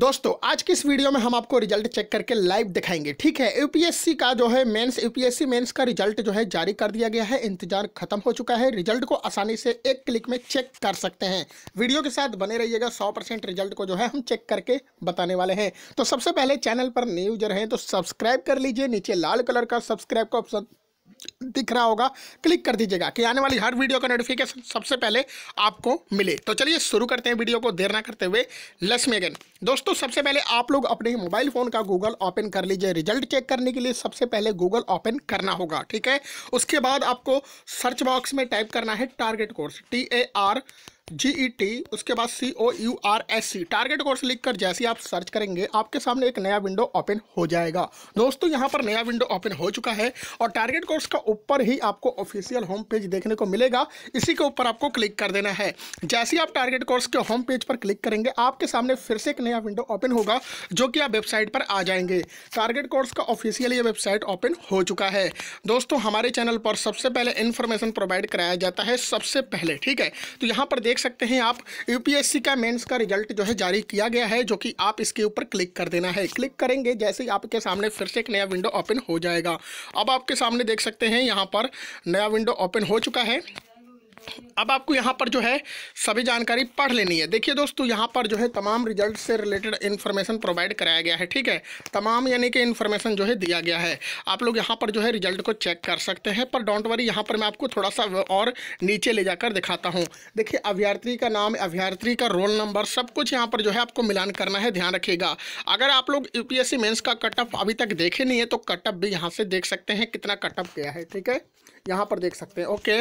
दोस्तों आज की इस वीडियो में हम आपको रिजल्ट चेक करके लाइव दिखाएंगे ठीक है यूपीएससी का जो है मेंस यूपीएससी मेंस का रिजल्ट जो है जारी कर दिया गया है इंतजार खत्म हो चुका है रिजल्ट को आसानी से एक क्लिक में चेक कर सकते हैं वीडियो के साथ बने रहिएगा 100% रिजल्ट को जो है हम चेक करके बताने वाले हैं तो सबसे पहले चैनल पर न्यूजर हैं तो सब्सक्राइब कर लीजिए नीचे लाल कलर का सब्सक्राइब का ऑप्शन दिख रहा होगा क्लिक कर दीजिएगा कि आने वाली हर वीडियो का नोटिफिकेशन सबसे पहले आपको मिले तो चलिए शुरू करते हैं वीडियो को देर ना करते हुए लस मेगन दोस्तों सबसे पहले आप लोग अपने मोबाइल फ़ोन का गूगल ओपन कर लीजिए रिजल्ट चेक करने के लिए सबसे पहले गूगल ओपन करना होगा ठीक है उसके बाद आपको सर्च बॉक्स में टाइप करना है target course T A R G E T e उसके बाद C O U R S C target course लिखकर जैसे ही आप सर्च करेंगे आपके सामने एक नया विंडो ओपन हो जाएगा दोस्तों यहाँ पर नया विंडो ओपन हो चुका है और टारगेट कोर्स का ऊपर ही आपको ऑफिशियल होम पेज देखने को मिलेगा इसी के ऊपर आपको क्लिक कर देना है जैसे ही आप टारगेट कोर्स के होम पेज पर क्लिक करेंगे आपके सामने फिर से एक नया विंडो ओपन होगा जो कि आप वेबसाइट पर आ जाएंगे टारगेट कोर्स का ऑफिशियल ये वेबसाइट ओपन हो चुका है दोस्तों हमारे चैनल पर सबसे पहले इन्फॉर्मेशन प्रोवाइड कराया जाता है सबसे पहले ठीक है तो यहाँ पर देख देख सकते हैं आप यूपीएससी का मेंस का रिजल्ट जो है जारी किया गया है जो कि आप इसके ऊपर क्लिक कर देना है क्लिक करेंगे जैसे ही आपके सामने फिर से एक नया विंडो ओपन हो जाएगा अब आपके सामने देख सकते हैं यहाँ पर नया विंडो ओपन हो चुका है अब आपको यहाँ पर जो है सभी जानकारी पढ़ लेनी है देखिए दोस्तों यहाँ पर जो है तमाम रिजल्ट से रिलेटेड इन्फॉर्मेशन प्रोवाइड कराया गया है ठीक है तमाम यानी कि इन्फॉर्मेशन जो है दिया गया है आप लोग यहाँ पर जो है रिजल्ट को चेक कर सकते हैं पर डोंट वरी यहाँ पर मैं आपको थोड़ा सा और नीचे ले जाकर दिखाता हूँ देखिए अभ्यर्थी का नाम अभ्यर्थी का रोल नंबर सब कुछ यहाँ पर जो है आपको मिलान करना है ध्यान रखिएगा अगर आप लोग यू पी का कट ऑफ अभी तक देखे नहीं है तो कट ऑफ भी यहाँ से देख सकते हैं कितना कट ऑफ गया है ठीक है यहाँ पर देख सकते हैं ओके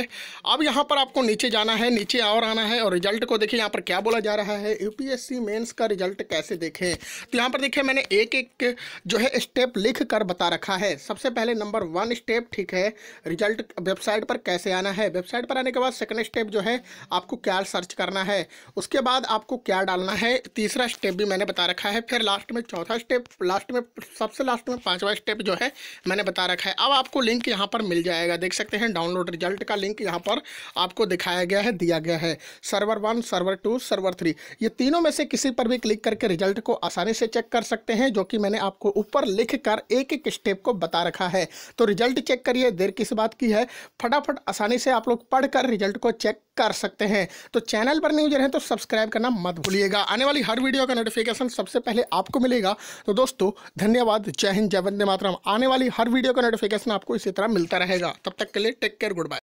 अब यहाँ पर आप आपको नीचे जाना है नीचे और आना है और रिजल्ट को देखिए यहाँ पर क्या बोला जा रहा है यूपीएससी मेंस का रिजल्ट कैसे देखें तो यहाँ पर देखिए मैंने एक एक जो है स्टेप लिख कर बता रखा है सबसे पहले नंबर वन स्टेप ठीक है रिजल्ट वेबसाइट पर कैसे आना है वेबसाइट पर आने के बाद सेकेंड स्टेप जो है आपको क्या सर्च करना है उसके बाद आपको क्या डालना है तीसरा स्टेप भी मैंने बता रखा है फिर लास्ट में चौथा स्टेप लास्ट में सबसे लास्ट में पाँचवा स्टेप जो है मैंने बता रखा है अब आपको लिंक यहाँ पर मिल जाएगा देख सकते हैं डाउनलोड रिजल्ट का लिंक यहाँ पर आपको आपको दिखाया गया है दिया गया है server one server two server three ये तीनों में से किसी पर भी क्लिक करके रिजल्ट को आसानी से चेक कर सकते हैं जो कि मैंने आपको ऊपर लिख कर एक एक स्टेप को बता रखा है तो रिजल्ट चेक करिए देर किस बात की है फटाफट आसानी से आप लोग पढ़कर रिजल्ट को चेक कर सकते हैं तो चैनल पर न्यूज हैं तो सब्सक्राइब करना मत भूलिएगा आने वाली हर वीडियो का नोटिफिकेशन सबसे पहले आपको मिलेगा तो दोस्तों धन्यवाद जय हिंद जय वंदे मातरम आने वाली हर वीडियो का नोटिफिकेशन आपको इसी तरह मिलता रहेगा तब तक के लिए टेक केयर गुड बाय